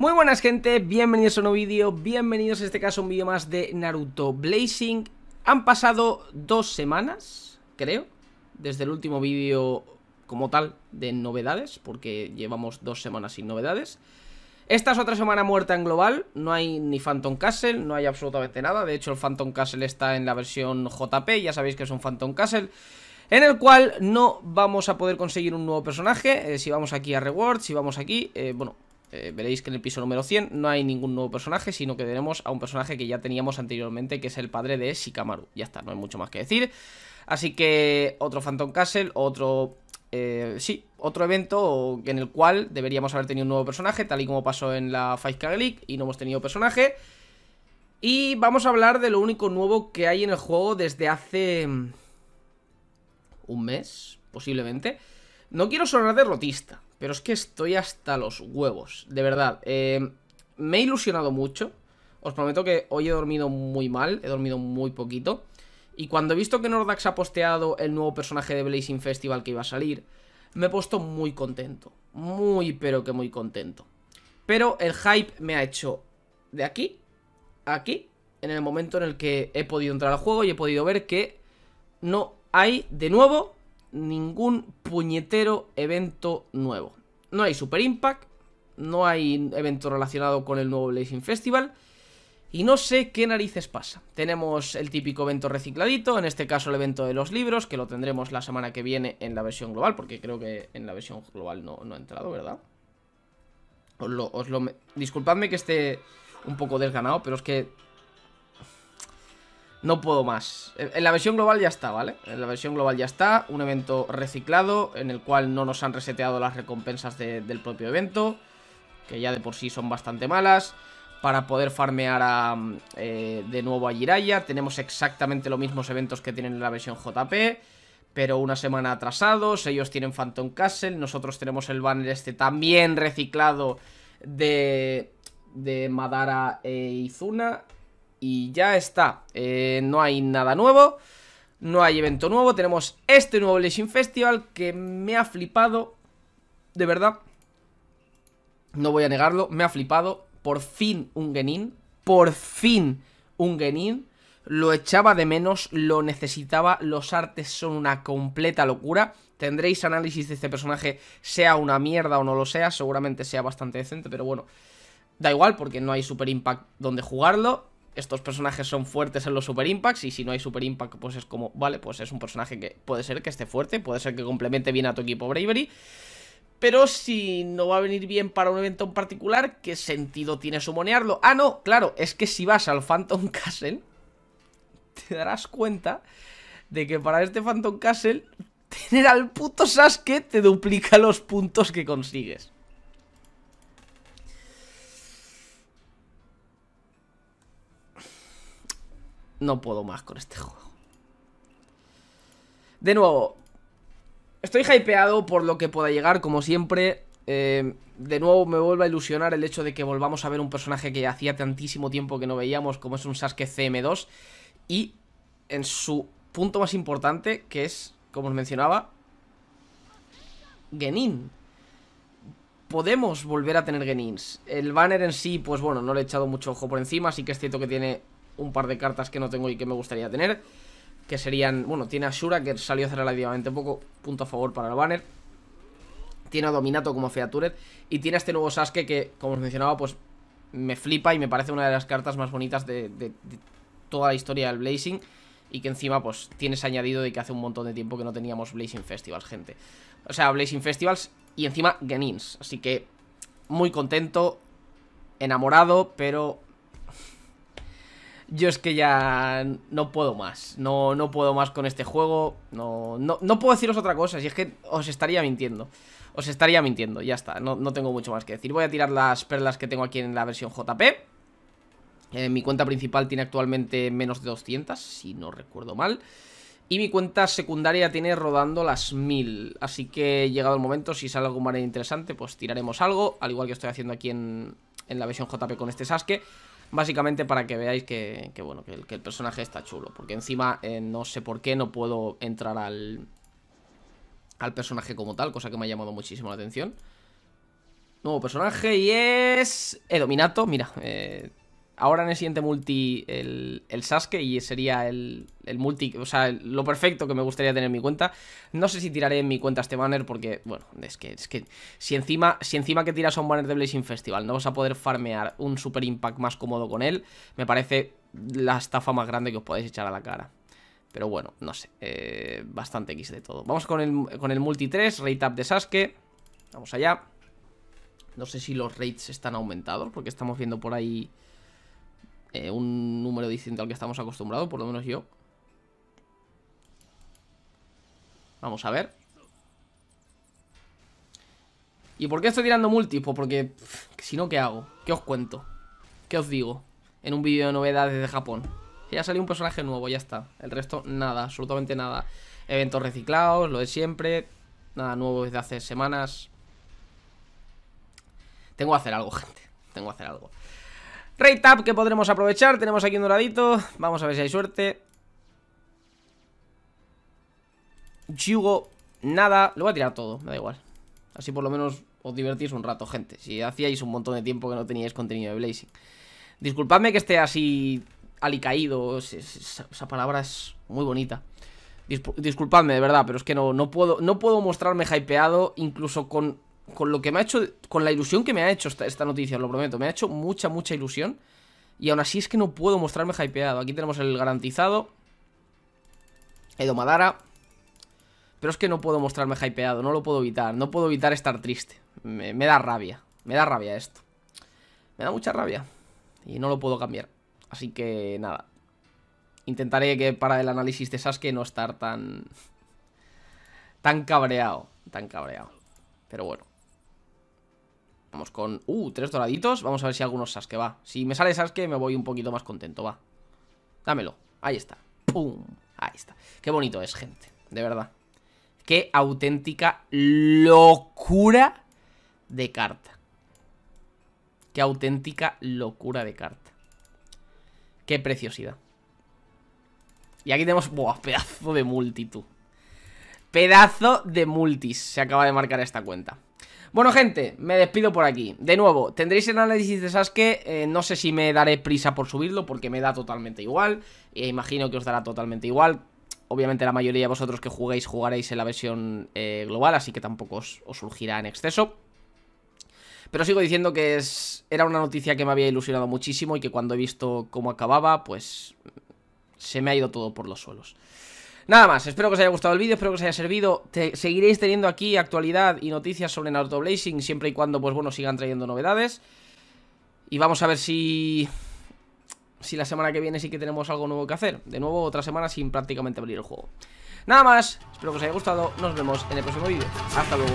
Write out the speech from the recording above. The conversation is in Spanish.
Muy buenas gente, bienvenidos a un nuevo vídeo, bienvenidos en este caso a un vídeo más de Naruto Blazing Han pasado dos semanas, creo, desde el último vídeo como tal de novedades, porque llevamos dos semanas sin novedades Esta es otra semana muerta en global, no hay ni Phantom Castle, no hay absolutamente nada De hecho el Phantom Castle está en la versión JP, ya sabéis que es un Phantom Castle en el cual no vamos a poder conseguir un nuevo personaje, eh, si vamos aquí a Rewards, si vamos aquí, eh, bueno, eh, veréis que en el piso número 100 no hay ningún nuevo personaje, sino que tenemos a un personaje que ya teníamos anteriormente, que es el padre de Shikamaru. Ya está, no hay mucho más que decir. Así que otro Phantom Castle, otro... Eh, sí, otro evento en el cual deberíamos haber tenido un nuevo personaje, tal y como pasó en la Five k League, y no hemos tenido personaje. Y vamos a hablar de lo único nuevo que hay en el juego desde hace... Mm, un mes, posiblemente. No quiero sonar derrotista, pero es que estoy hasta los huevos, de verdad. Eh, me he ilusionado mucho. Os prometo que hoy he dormido muy mal, he dormido muy poquito. Y cuando he visto que Nordax ha posteado el nuevo personaje de Blazing Festival que iba a salir, me he puesto muy contento. Muy, pero que muy contento. Pero el hype me ha hecho de aquí a aquí, en el momento en el que he podido entrar al juego y he podido ver que no hay, de nuevo, ningún puñetero evento nuevo no hay Super Impact, no hay evento relacionado con el nuevo Blazing Festival. Y no sé qué narices pasa. Tenemos el típico evento recicladito, en este caso el evento de los libros, que lo tendremos la semana que viene en la versión global, porque creo que en la versión global no, ha entrado, ¿verdad? Os lo, os lo... Disculpadme que esté un poco desganado, pero es que no puedo más. En la versión global ya está, ¿vale? En la versión global ya está. Un evento reciclado en el cual no nos han reseteado las recompensas del propio evento. Que ya de por sí son bastante malas. Para poder farmear mm, eh, de nuevo a Jiraya. Tenemos exactamente los mismos eventos que tienen en la versión JP. Pero una semana atrasados. Ellos tienen Phantom Castle. Nosotros tenemos el banner este también reciclado de, de Madara e Izuna y ya está. Eh, no hay nada nuevo, no hay evento nuevo. Tenemos este nuevo Legion Festival que me ha flipado, de verdad. No voy a negarlo, me ha flipado. Por fin un Genin, por fin un Genin. Lo echaba de menos, lo necesitaba, los artes son una completa locura. Tendréis análisis de este personaje, sea una mierda o no lo sea, seguramente sea bastante decente, pero bueno. Da igual porque no hay super impact donde jugarlo estos personajes son fuertes en los super impacts y si no hay super impact pues es como, vale, pues es un personaje que puede ser que esté fuerte, puede ser que complemente bien a tu equipo Bravery. Pero si no va a venir bien para un evento en particular, ¿qué sentido tiene sumonearlo? Ah, no, claro, es que si vas al Phantom Castle, te darás cuenta de que para este Phantom Castle, tener al puto Sasuke te duplica los puntos que consigues. No puedo más con este juego. De nuevo, estoy hypeado por lo que pueda llegar, como siempre. Eh, de nuevo me vuelve a ilusionar el hecho de que volvamos a ver un personaje que hacía tantísimo tiempo que no veíamos, como es un Sasuke CM2. Y en su punto más importante, que es, como os mencionaba, Genin. Podemos volver a tener Genins. El banner en sí, pues bueno, no le he echado mucho ojo por encima, así que es cierto que tiene un par de cartas que no tengo y que me gustaría tener. Que serían, bueno, tiene a Shura, que salió hace relativamente poco, punto a favor para el banner. Tiene a Dominato como Feature. Y tiene a este nuevo Sasuke que, como os mencionaba, pues me flipa y me parece una de las cartas más bonitas de, toda la historia del Blazing. Y que encima, pues, tienes añadido de que hace un montón de tiempo que no teníamos Blazing Festivals, gente. O sea, Blazing Festivals y encima Genins. Así que, muy contento, enamorado, pero yo es que ya no puedo más. No, no puedo más con este juego. No, no, puedo deciros otra cosa. Si es que os estaría mintiendo. Os estaría mintiendo. Ya está. No, tengo mucho más que decir. Voy a tirar las perlas que tengo aquí en la versión JP. Eh, mi cuenta principal tiene actualmente menos de 200, si no recuerdo mal. Y mi cuenta secundaria tiene rodando las 1000. Así que llegado el momento, si sale algún manera interesante, pues tiraremos algo. Al igual que estoy haciendo aquí en, en la versión JP con este Sasuke. Básicamente para que veáis que, que bueno, que el, personaje está chulo. Porque encima, eh, no sé por qué, no puedo entrar al, al personaje como tal, cosa que me ha llamado muchísimo la atención. Nuevo personaje y es... Edominato, mira, eh, Ahora en el siguiente multi, el, Sasuke, y sería el, multi, o sea, lo perfecto que me gustaría tener en mi cuenta. No sé si tiraré en mi cuenta este banner, porque, bueno, es que, es que si encima, si encima que tiras a un banner de Blazing Festival no vas a poder farmear un super impact más cómodo con él, me parece la estafa más grande que os podéis echar a la cara. Pero bueno, no sé, eh, bastante X de todo. Vamos con el, con el multi 3, rate up de Sasuke. Vamos allá. No sé si los rates están aumentados, porque estamos viendo por ahí eh, un número distinto al que estamos acostumbrados, por lo menos yo. Vamos a ver. ¿Y por qué estoy tirando múltiples? porque, si no, ¿qué hago? ¿Qué os cuento? ¿Qué os digo? En un vídeo de novedades de Japón. Ya salió un personaje nuevo, ya está. El resto, nada, absolutamente nada. Eventos reciclados, lo de siempre. Nada nuevo desde hace semanas. Tengo que hacer algo, gente. Tengo que hacer algo. Rate que podremos aprovechar. Tenemos aquí un doradito. Vamos a ver si hay suerte. Yugo, nada. Lo voy a tirar todo, me da igual. Así por lo menos os divertís un rato, gente. Si hacíais un montón de tiempo que no teníais contenido de Blazing. Disculpadme que esté así alicaído. Esa, esa palabra es muy bonita. Disculpadme, de verdad, pero es que no, no, puedo, no puedo mostrarme hypeado incluso con con lo que me ha hecho, con la ilusión que me ha hecho esta, noticia, lo prometo, me ha hecho mucha, mucha ilusión. Y aún así es que no puedo mostrarme hypeado. Aquí tenemos el garantizado. Edomadara Pero es que no puedo mostrarme hypeado, no lo puedo evitar. No puedo evitar estar triste. Me, da rabia. Me da rabia esto. Me da mucha rabia. Y no lo puedo cambiar. Así que nada. Intentaré que para el análisis de Sasuke no estar tan... Tan cabreado. Tan cabreado. Pero bueno. Vamos con... Uh, tres doraditos Vamos a ver si algunos Sasuke va Si me sale Sasuke me voy un poquito más contento, va Dámelo, ahí está Pum, ahí está Qué bonito es, gente, de verdad Qué auténtica locura de carta Qué auténtica locura de carta Qué preciosidad Y aquí tenemos... Buah, pedazo de multitud Pedazo de multis Se acaba de marcar esta cuenta bueno, gente, me despido por aquí. De nuevo, tendréis el análisis de Sasuke. Eh, no sé si me daré prisa por subirlo porque me da totalmente igual. E imagino que os dará totalmente igual. Obviamente la mayoría de vosotros que juguéis jugaréis en la versión eh, global, así que tampoco os, surgirá en exceso. Pero sigo diciendo que es, era una noticia que me había ilusionado muchísimo y que cuando he visto cómo acababa, pues se me ha ido todo por los suelos. Nada más, espero que os haya gustado el vídeo, espero que os haya servido Seguiréis teniendo aquí actualidad y noticias sobre Naruto Blazing Siempre y cuando, pues bueno, sigan trayendo novedades Y vamos a ver si... Si la semana que viene sí que tenemos algo nuevo que hacer De nuevo, otra semana sin prácticamente abrir el juego Nada más, espero que os haya gustado Nos vemos en el próximo vídeo Hasta luego